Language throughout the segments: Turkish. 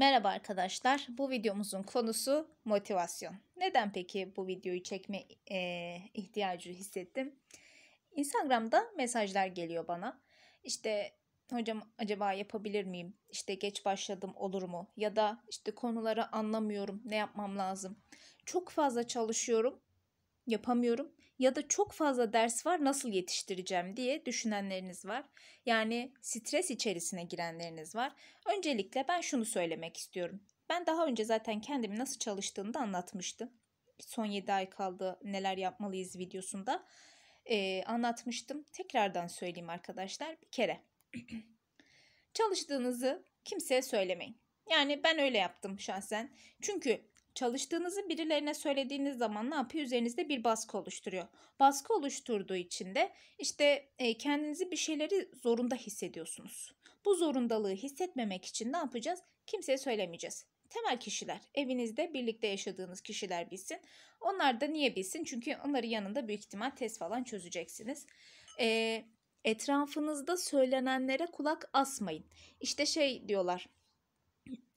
Merhaba arkadaşlar. Bu videomuzun konusu motivasyon. Neden peki bu videoyu çekme e, ihtiyacı hissettim? Instagram'da mesajlar geliyor bana. İşte hocam acaba yapabilir miyim? İşte geç başladım olur mu? Ya da işte konuları anlamıyorum. Ne yapmam lazım? Çok fazla çalışıyorum yapamıyorum ya da çok fazla ders var nasıl yetiştireceğim diye düşünenleriniz var. Yani stres içerisine girenleriniz var. Öncelikle ben şunu söylemek istiyorum. Ben daha önce zaten kendimi nasıl çalıştığını da anlatmıştım. Son 7 ay kaldı neler yapmalıyız videosunda ee, anlatmıştım. Tekrardan söyleyeyim arkadaşlar bir kere. Çalıştığınızı kimseye söylemeyin. Yani ben öyle yaptım şahsen. Çünkü Çalıştığınızı birilerine söylediğiniz zaman ne yapıyor? Üzerinizde bir baskı oluşturuyor. Baskı oluşturduğu için de işte e, kendinizi bir şeyleri zorunda hissediyorsunuz. Bu zorundalığı hissetmemek için ne yapacağız? Kimseye söylemeyeceğiz. Temel kişiler, evinizde birlikte yaşadığınız kişiler bilsin. Onlar da niye bilsin? Çünkü onların yanında büyük ihtimal test falan çözeceksiniz. Eee etrafınızda söylenenlere kulak asmayın. İşte şey diyorlar.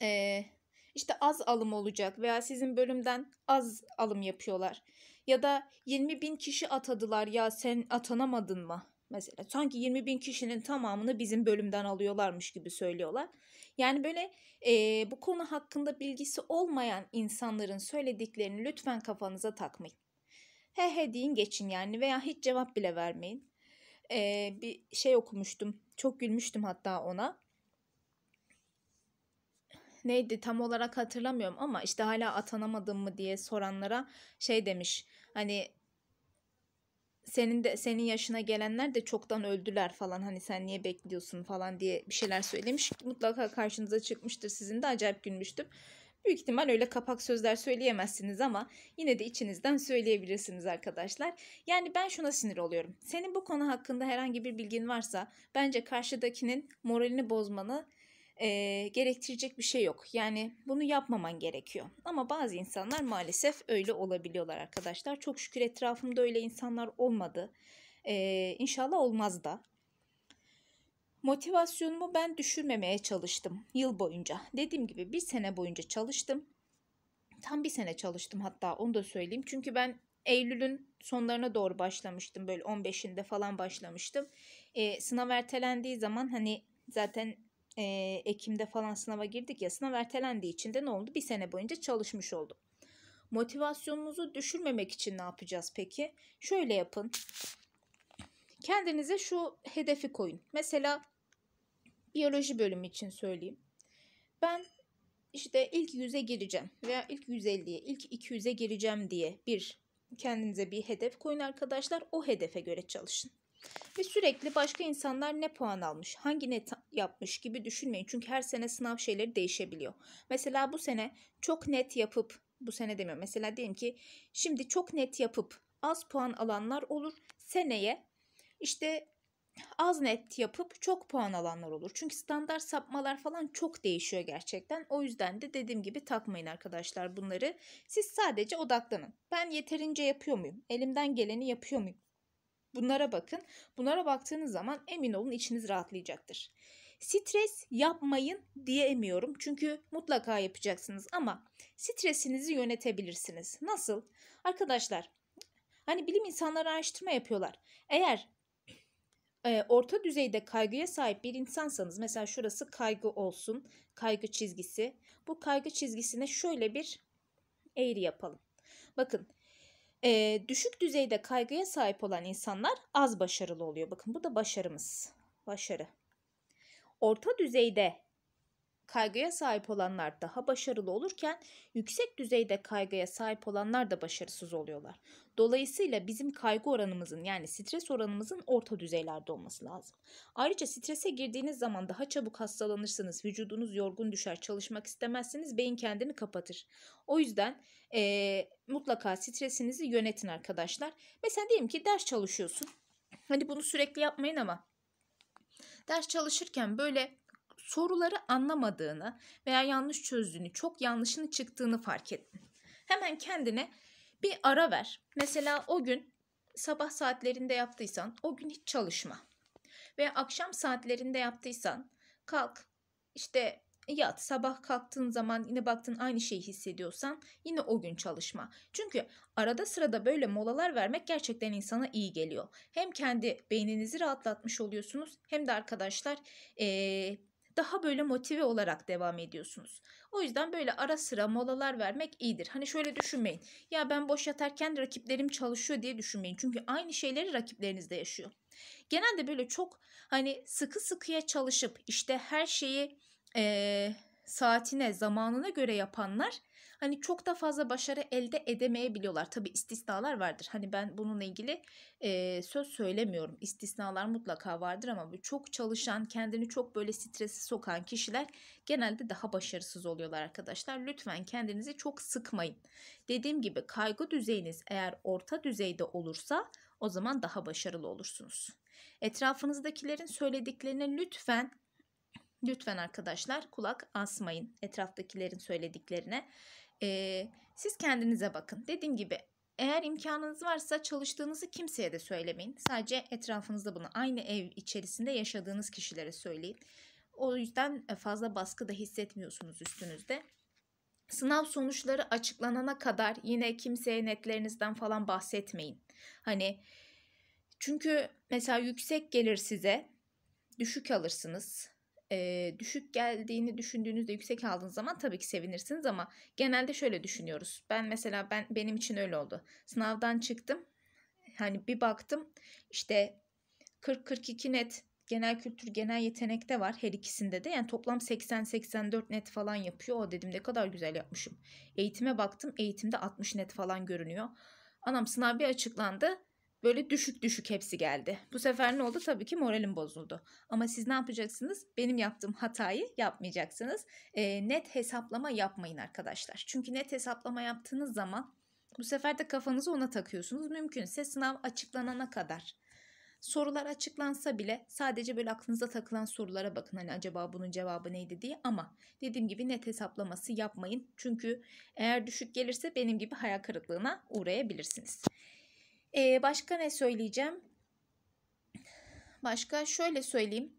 E, işte az alım olacak veya sizin bölümden az alım yapıyorlar. Ya da 20 bin kişi atadılar ya sen atanamadın mı? Mesela sanki 20 bin kişinin tamamını bizim bölümden alıyorlarmış gibi söylüyorlar. Yani böyle e, bu konu hakkında bilgisi olmayan insanların söylediklerini lütfen kafanıza takmayın. He he deyin geçin yani veya hiç cevap bile vermeyin. E, bir şey okumuştum çok gülmüştüm hatta ona neydi tam olarak hatırlamıyorum ama işte hala atanamadın mı diye soranlara şey demiş. Hani senin de senin yaşına gelenler de çoktan öldüler falan hani sen niye bekliyorsun falan diye bir şeyler söylemiş. Mutlaka karşınıza çıkmıştır sizin de acayip gülmüştüm. Büyük ihtimal öyle kapak sözler söyleyemezsiniz ama yine de içinizden söyleyebilirsiniz arkadaşlar. Yani ben şuna sinir oluyorum. Senin bu konu hakkında herhangi bir bilgin varsa bence karşıdakinin moralini bozmanı e, gerektirecek bir şey yok. Yani bunu yapmaman gerekiyor. Ama bazı insanlar maalesef öyle olabiliyorlar arkadaşlar. Çok şükür etrafımda öyle insanlar olmadı. E, inşallah olmaz da. Motivasyonumu ben düşürmemeye çalıştım yıl boyunca. Dediğim gibi bir sene boyunca çalıştım. Tam bir sene çalıştım hatta onu da söyleyeyim. Çünkü ben Eylül'ün sonlarına doğru başlamıştım. Böyle 15'inde falan başlamıştım. E, sınav ertelendiği zaman hani zaten e, Ekim'de falan sınava girdik ya sınav ertelendiği için de ne oldu? Bir sene boyunca çalışmış oldum. Motivasyonunuzu düşürmemek için ne yapacağız peki? Şöyle yapın. Kendinize şu hedefi koyun. Mesela biyoloji bölümü için söyleyeyim. Ben işte ilk 100'e gireceğim veya ilk 150'ye, ilk 200'e gireceğim diye bir kendinize bir hedef koyun arkadaşlar. O hedefe göre çalışın. Ve sürekli başka insanlar ne puan almış, hangi net yapmış gibi düşünmeyin. Çünkü her sene sınav şeyleri değişebiliyor. Mesela bu sene çok net yapıp, bu sene demiyorum. Mesela diyelim ki şimdi çok net yapıp az puan alanlar olur. Seneye işte az net yapıp çok puan alanlar olur. Çünkü standart sapmalar falan çok değişiyor gerçekten. O yüzden de dediğim gibi takmayın arkadaşlar bunları. Siz sadece odaklanın. Ben yeterince yapıyor muyum? Elimden geleni yapıyor muyum? Bunlara bakın. Bunlara baktığınız zaman emin olun içiniz rahatlayacaktır. Stres yapmayın diyemiyorum. Çünkü mutlaka yapacaksınız ama stresinizi yönetebilirsiniz. Nasıl? Arkadaşlar hani bilim insanları araştırma yapıyorlar. Eğer e, orta düzeyde kaygıya sahip bir insansanız mesela şurası kaygı olsun kaygı çizgisi bu kaygı çizgisine şöyle bir eğri yapalım. Bakın e, düşük düzeyde kaygıya sahip olan insanlar az başarılı oluyor. Bakın bu da başarımız. Başarı. Orta düzeyde kaygıya sahip olanlar daha başarılı olurken yüksek düzeyde kaygıya sahip olanlar da başarısız oluyorlar. Dolayısıyla bizim kaygı oranımızın yani stres oranımızın orta düzeylerde olması lazım. Ayrıca strese girdiğiniz zaman daha çabuk hastalanırsınız, vücudunuz yorgun düşer, çalışmak istemezsiniz, beyin kendini kapatır. O yüzden e, mutlaka stresinizi yönetin arkadaşlar. Mesela diyelim ki ders çalışıyorsun. Hani bunu sürekli yapmayın ama ders çalışırken böyle soruları anlamadığını veya yanlış çözdüğünü, çok yanlışını çıktığını fark ettin. Hemen kendine bir ara ver. Mesela o gün sabah saatlerinde yaptıysan o gün hiç çalışma. Ve akşam saatlerinde yaptıysan kalk işte yat sabah kalktığın zaman yine baktın aynı şeyi hissediyorsan yine o gün çalışma. Çünkü arada sırada böyle molalar vermek gerçekten insana iyi geliyor. Hem kendi beyninizi rahatlatmış oluyorsunuz hem de arkadaşlar ee, daha böyle motive olarak devam ediyorsunuz. O yüzden böyle ara sıra molalar vermek iyidir. Hani şöyle düşünmeyin. Ya ben boş yatarken rakiplerim çalışıyor diye düşünmeyin. Çünkü aynı şeyleri rakipleriniz de yaşıyor. Genelde böyle çok hani sıkı sıkıya çalışıp işte her şeyi e, saatine, zamanına göre yapanlar hani çok da fazla başarı elde edemeyebiliyorlar. Tabi istisnalar vardır. Hani ben bununla ilgili e, söz söylemiyorum. İstisnalar mutlaka vardır ama bu çok çalışan, kendini çok böyle stresi sokan kişiler genelde daha başarısız oluyorlar arkadaşlar. Lütfen kendinizi çok sıkmayın. Dediğim gibi kaygı düzeyiniz eğer orta düzeyde olursa o zaman daha başarılı olursunuz. Etrafınızdakilerin söylediklerine lütfen Lütfen arkadaşlar kulak asmayın etraftakilerin söylediklerine. Ee, siz kendinize bakın. Dediğim gibi eğer imkanınız varsa çalıştığınızı kimseye de söylemeyin. Sadece etrafınızda bunu aynı ev içerisinde yaşadığınız kişilere söyleyin. O yüzden e, fazla baskı da hissetmiyorsunuz üstünüzde. Sınav sonuçları açıklanana kadar yine kimseye netlerinizden falan bahsetmeyin. Hani çünkü mesela yüksek gelir size, düşük alırsınız e, düşük geldiğini düşündüğünüzde yüksek aldığınız zaman tabii ki sevinirsiniz ama genelde şöyle düşünüyoruz. Ben mesela ben benim için öyle oldu. Sınavdan çıktım. Hani bir baktım işte 40-42 net genel kültür genel yetenekte var her ikisinde de yani toplam 80-84 net falan yapıyor. O dedim ne kadar güzel yapmışım. Eğitime baktım eğitimde 60 net falan görünüyor. Anam sınav bir açıklandı Böyle düşük düşük hepsi geldi. Bu sefer ne oldu? Tabii ki moralim bozuldu. Ama siz ne yapacaksınız? Benim yaptığım hatayı yapmayacaksınız. E, net hesaplama yapmayın arkadaşlar. Çünkü net hesaplama yaptığınız zaman bu sefer de kafanızı ona takıyorsunuz. Mümkünse sınav açıklanana kadar. Sorular açıklansa bile sadece böyle aklınıza takılan sorulara bakın. Hani acaba bunun cevabı neydi diye ama dediğim gibi net hesaplaması yapmayın. Çünkü eğer düşük gelirse benim gibi hayal kırıklığına uğrayabilirsiniz. Ee, başka ne söyleyeceğim? Başka şöyle söyleyeyim.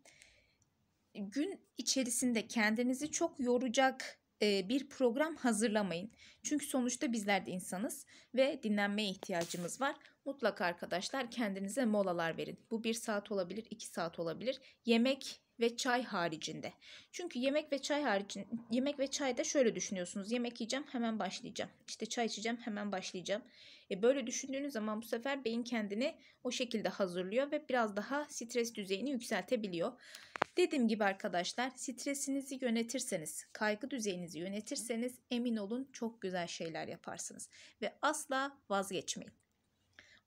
Gün içerisinde kendinizi çok yoracak e, bir program hazırlamayın. Çünkü sonuçta bizler de insanız ve dinlenmeye ihtiyacımız var. Mutlaka arkadaşlar kendinize molalar verin. Bu bir saat olabilir, iki saat olabilir. Yemek ve çay haricinde. Çünkü yemek ve çay haricinde yemek ve çayda şöyle düşünüyorsunuz. Yemek yiyeceğim, hemen başlayacağım. İşte çay içeceğim, hemen başlayacağım. E böyle düşündüğünüz zaman bu sefer beyin kendini o şekilde hazırlıyor ve biraz daha stres düzeyini yükseltebiliyor. Dediğim gibi arkadaşlar, stresinizi yönetirseniz, kaygı düzeyinizi yönetirseniz emin olun çok güzel şeyler yaparsınız ve asla vazgeçmeyin.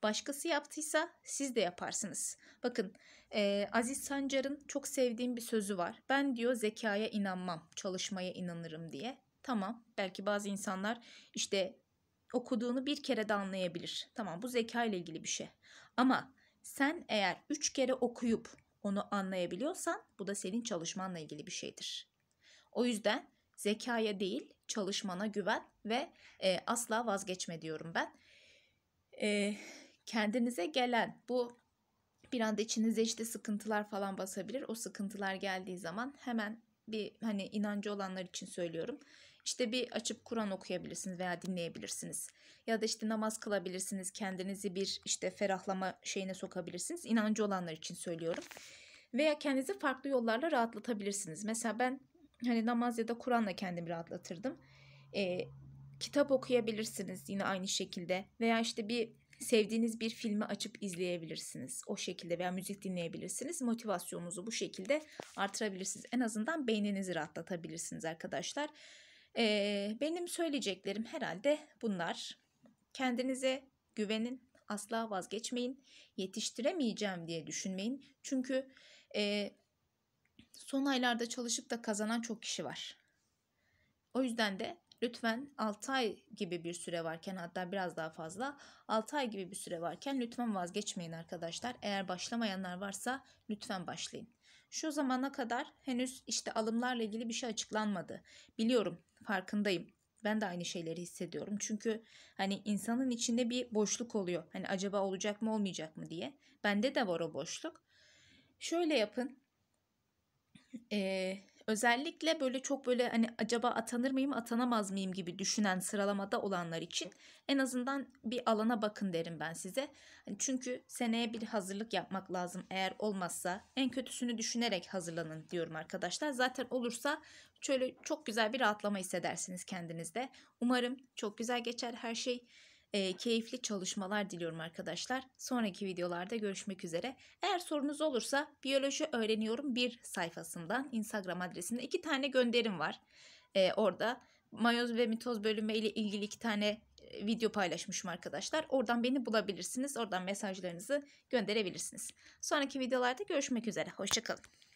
Başkası yaptıysa siz de yaparsınız. Bakın e, Aziz Sancar'ın çok sevdiğim bir sözü var. Ben diyor zekaya inanmam, çalışmaya inanırım diye. Tamam belki bazı insanlar işte okuduğunu bir kere de anlayabilir. Tamam bu zeka ile ilgili bir şey. Ama sen eğer üç kere okuyup onu anlayabiliyorsan bu da senin çalışmanla ilgili bir şeydir. O yüzden zekaya değil çalışmana güven ve e, asla vazgeçme diyorum ben. E, kendinize gelen bu bir anda içinize işte sıkıntılar falan basabilir. O sıkıntılar geldiği zaman hemen bir hani inancı olanlar için söylüyorum. İşte bir açıp Kur'an okuyabilirsiniz veya dinleyebilirsiniz. Ya da işte namaz kılabilirsiniz. Kendinizi bir işte ferahlama şeyine sokabilirsiniz. İnancı olanlar için söylüyorum. Veya kendinizi farklı yollarla rahatlatabilirsiniz. Mesela ben hani namaz ya da Kur'an'la kendimi rahatlatırdım. Ee, kitap okuyabilirsiniz yine aynı şekilde. Veya işte bir sevdiğiniz bir filmi açıp izleyebilirsiniz. O şekilde veya müzik dinleyebilirsiniz. Motivasyonunuzu bu şekilde artırabilirsiniz. En azından beyninizi rahatlatabilirsiniz arkadaşlar. Ee, benim söyleyeceklerim herhalde bunlar. Kendinize güvenin, asla vazgeçmeyin. Yetiştiremeyeceğim diye düşünmeyin. Çünkü e, son aylarda çalışıp da kazanan çok kişi var. O yüzden de lütfen 6 ay gibi bir süre varken hatta biraz daha fazla 6 ay gibi bir süre varken lütfen vazgeçmeyin arkadaşlar. Eğer başlamayanlar varsa lütfen başlayın. Şu zamana kadar henüz işte alımlarla ilgili bir şey açıklanmadı. Biliyorum, farkındayım. Ben de aynı şeyleri hissediyorum. Çünkü hani insanın içinde bir boşluk oluyor. Hani acaba olacak mı olmayacak mı diye. Bende de var o boşluk. Şöyle yapın. Ee, Özellikle böyle çok böyle hani acaba atanır mıyım atanamaz mıyım gibi düşünen sıralamada olanlar için en azından bir alana bakın derim ben size. Hani çünkü seneye bir hazırlık yapmak lazım eğer olmazsa en kötüsünü düşünerek hazırlanın diyorum arkadaşlar. Zaten olursa şöyle çok güzel bir rahatlama hissedersiniz kendinizde. Umarım çok güzel geçer her şey e, keyifli çalışmalar diliyorum arkadaşlar. Sonraki videolarda görüşmek üzere. Eğer sorunuz olursa Biyoloji Öğreniyorum bir sayfasından Instagram adresinde iki tane gönderim var. E, orada mayoz ve mitoz bölümü ile ilgili iki tane e, video paylaşmışım arkadaşlar. Oradan beni bulabilirsiniz. Oradan mesajlarınızı gönderebilirsiniz. Sonraki videolarda görüşmek üzere. Hoşçakalın.